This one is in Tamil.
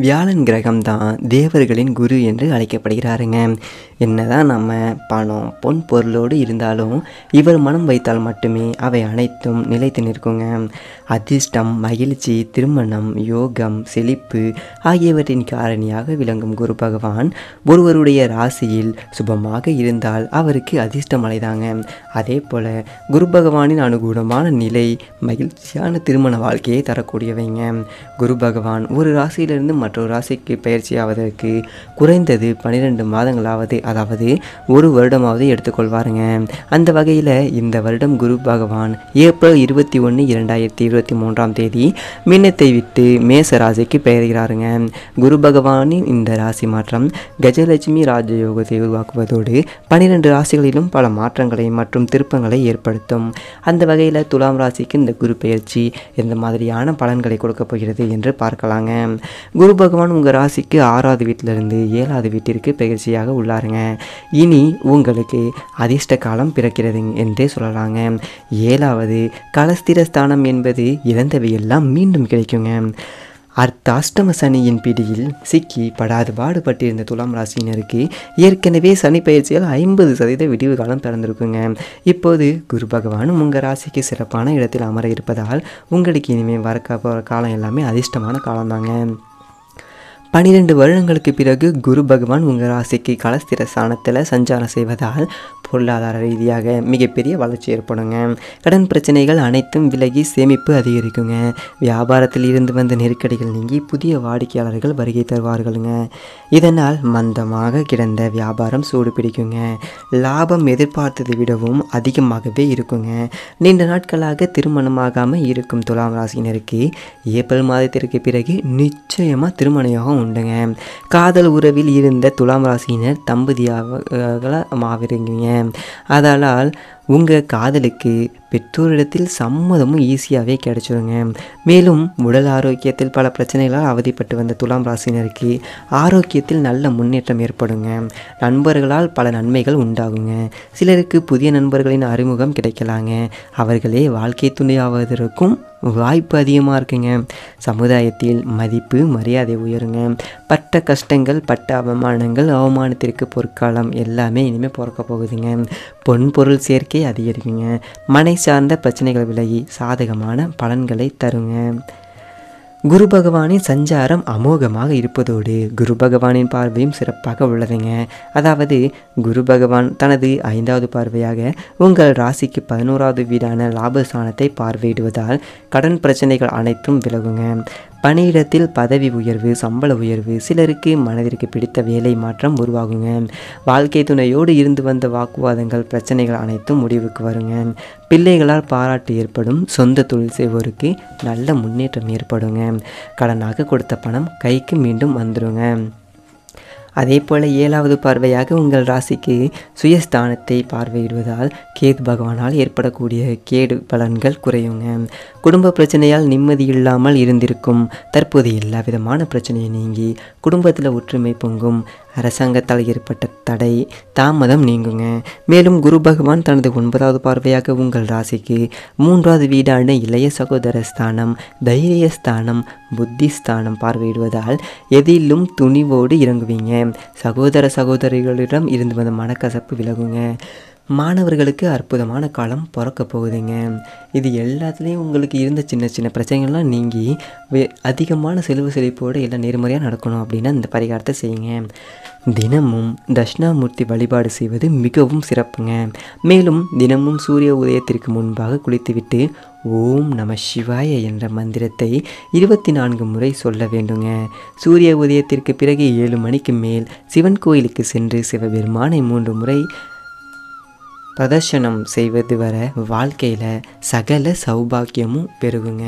வியாழன் கிரகம் தான் தேவர்களின் குரு என்று அழைக்கப்படுகிறாருங்க என்னதான் நம்ம பணம் பொன் பொருளோடு இருந்தாலும் இவர் மனம் வைத்தால் மட்டுமே அவை அனைத்தும் நிலைத்து நிற்குங்க அதிர்ஷ்டம் மகிழ்ச்சி திருமணம் யோகம் செழிப்பு ஆகியவற்றின் காரணியாக விளங்கும் குரு பகவான் ஒருவருடைய ராசியில் சுபமாக இருந்தால் அவருக்கு அதிர்ஷ்டம் அலைதாங்க அதே போல் குரு பகவானின் அனுகூலமான நிலை மகிழ்ச்சியான திருமண வாழ்க்கையை தரக்கூடியவைங்க குரு பகவான் ஒரு ராசியிலிருந்து மற்றொரு ராசிக்கு பயிற்சி ஆவதற்கு குறைந்தது பன்னிரெண்டு மாதங்களாவது அதாவது ஒரு வருடமாவது எடுத்துக்கொள்வாருங்க அந்த வகையில் இந்த வருடம் குரு பகவான் ஏப்ரல் இருபத்தி ஒன்று இரண்டாயிரத்தி இருபத்தி மூன்றாம் தேதி மின்னத்தை விட்டு மேச ராசிக்கு பெயர்கிறாருங்க குரு பகவானின் இந்த ராசி மாற்றம் கஜலட்சுமி ராஜயோகத்தை உருவாக்குவதோடு பனிரெண்டு ராசிகளிலும் பல மாற்றங்களை மற்றும் திருப்பங்களை ஏற்படுத்தும் அந்த வகையில் துலாம் ராசிக்கு இந்த குரு பயிற்சி எந்த மாதிரியான பலன்களை கொடுக்க போகிறது என்று பார்க்கலாங்க குரு குரு பகவான் உங்கள் ராசிக்கு ஆறாவது வீட்டிலிருந்து ஏழாவது வீட்டிற்கு பயிற்சியாக உள்ளாருங்க இனி உங்களுக்கு அதிர்ஷ்ட காலம் பிறக்கிறது என்றே சொல்லலாங்க ஏழாவது கலஸ்திரஸ்தானம் என்பது இறந்தவையெல்லாம் மீண்டும் கிடைக்குங்க அர்த்த அஷ்டம சனியின் பிடியில் சிக்கி படாது பாடுபட்டிருந்த துலாம் ராசியினருக்கு ஏற்கனவே சனி பயிற்சியால் ஐம்பது சதவீத விடிவு காலம் பிறந்திருக்குங்க இப்போது குரு பகவானும் உங்கள் ராசிக்கு சிறப்பான இடத்தில் அமர இருப்பதால் உங்களுக்கு இனிமேல் வரக்க போகிற காலம் எல்லாமே அதிர்ஷ்டமான காலம்தாங்க பனிரெண்டு வருடங்களுக்கு பிறகு குரு பகவான் உங்கள் ராசிக்கு கலஸ்திர ஸ்தானத்தில் சஞ்சாரம் செய்வதால் பொருளாதார ரீதியாக மிகப்பெரிய வளர்ச்சி ஏற்படுங்க கடன் பிரச்சனைகள் அனைத்தும் விலகி சேமிப்பு அதிகரிக்குங்க வியாபாரத்தில் இருந்து வந்த நெருக்கடிகள் நீங்கி புதிய வாடிக்கையாளர்கள் வருகை தருவார்களுங்க இதனால் மந்தமாக கிடந்த வியாபாரம் சூடு பிடிக்குங்க லாபம் எதிர்பார்த்ததை விடவும் அதிகமாகவே இருக்குங்க நீண்ட நாட்களாக திருமணமாகாமல் இருக்கும் துலாம் ராசினருக்கு ஏப்ரல் மாதத்திற்கு பிறகு நிச்சயமாக திருமண யோகம் உண்டுங்க காதல் உறவில் இருந்த துலாம் ராசியினர் தம்பதியாக மாவிருங்க அதனால் உங்கள் காதலுக்கு பெற்றோரிடத்தில் சம்மதமும் ஈஸியாகவே கிடைச்சிருங்க மேலும் உடல் ஆரோக்கியத்தில் பல பிரச்சனைகளால் அவதிப்பட்டு வந்த துலாம் ராசினருக்கு ஆரோக்கியத்தில் நல்ல முன்னேற்றம் ஏற்படுங்க நண்பர்களால் பல நன்மைகள் உண்டாகுங்க சிலருக்கு புதிய நண்பர்களின் அறிமுகம் கிடைக்கலாங்க அவர்களே வாழ்க்கை துணையாவதற்கும் வாய்ப்பு அதிகமாக இருக்குங்க சமுதாயத்தில் மதிப்பு மரியாதை உயருங்க பற்று பட்ட கஷ்டங்கள் பட்ட அவமானங்கள் அவமானத்திற்கு பொற்காலம் எல்லாமே இனிமேல் பிறக்க போகுதுங்க பொன் பொருள் சேர்க்கை அதிகரிக்குங்க மனை சார்ந்த பிரச்சனைகள் விலகி சாதகமான பலன்களை தருங்க குரு பகவானின் சஞ்சாரம் அமோகமாக இருப்பதோடு குரு பகவானின் பார்வையும் சிறப்பாக உள்ளதுங்க அதாவது குரு பகவான் தனது ஐந்தாவது பார்வையாக உங்கள் ராசிக்கு பதினோராவது வீடான லாபஸ்தானத்தை பார்வையிடுவதால் கடன் பிரச்சனைகள் அனைத்தும் விலகுங்க பணியிடத்தில் பதவி உயர்வு சம்பள உயர்வு சிலருக்கு மனதிற்கு பிடித்த வேலை மாற்றம் உருவாகுங்க வாழ்க்கை துணையோடு இருந்து வந்த வாக்குவாதங்கள் பிரச்சனைகள் அனைத்தும் முடிவுக்கு வருங்க பிள்ளைகளால் பாராட்டு ஏற்படும் சொந்த தொழில் செய்வோருக்கு நல்ல முன்னேற்றம் ஏற்படுங்க கடனாக கொடுத்த பணம் கைக்கு மீண்டும் வந்துடுங்க அதே போல் ஏழாவது பார்வையாக உங்கள் ராசிக்கு சுயஸ்தானத்தை பார்வையிடுவதால் கேது பகவானால் ஏற்படக்கூடிய கேடு பலன்கள் குறையுங்க குடும்ப பிரச்சனையால் நிம்மதி இல்லாமல் இருந்திருக்கும் தற்போது எல்லா விதமான பிரச்சனையை நீங்கி குடும்பத்தில் ஒற்றுமை பொங்கும் அரசாங்கத்தால் ஏற்பட்ட தடை தாமதம் நீங்குங்க மேலும் குரு பகவான் தனது ஒன்பதாவது பார்வையாக உங்கள் ராசிக்கு மூன்றாவது வீடான இளைய சகோதர ஸ்தானம் தைரிய ஸ்தானம் புத்தி ஸ்தானம் பார்வையிடுவதால் எதிலும் துணிவோடு இறங்குவீங்க சகோதர சகோதரிகளிடம் இருந்து வந்த மனக்கசப்பு விலகுங்க மாணவர்களுக்கு அற்புதமான காலம் பிறக்க போகுதுங்க இது எல்லாத்துலேயும் உங்களுக்கு இருந்த சின்ன சின்ன பிரச்சனைகள்லாம் நீங்கி அதிகமான செலவு செழிப்போடு எல்லாம் நேர்மறையாக நடக்கணும் அப்படின்னா இந்த பரிகாரத்தை செய்யுங்க தினமும் தட்சிணாமூர்த்தி வழிபாடு செய்வது மிகவும் சிறப்புங்க மேலும் தினமும் சூரிய உதயத்திற்கு முன்பாக குளித்துவிட்டு ஓம் நம சிவாய என்ற மந்திரத்தை இருபத்தி நான்கு முறை சொல்ல வேண்டுங்க சூரிய உதயத்திற்கு பிறகு ஏழு மணிக்கு மேல் சிவன் கோயிலுக்கு சென்று சிவபெருமானை மூன்று முறை பிரதர்ஷனம் செய்வது வர வாழ்க்கையில் சகல சௌபாக்கியமும் பெருகுங்க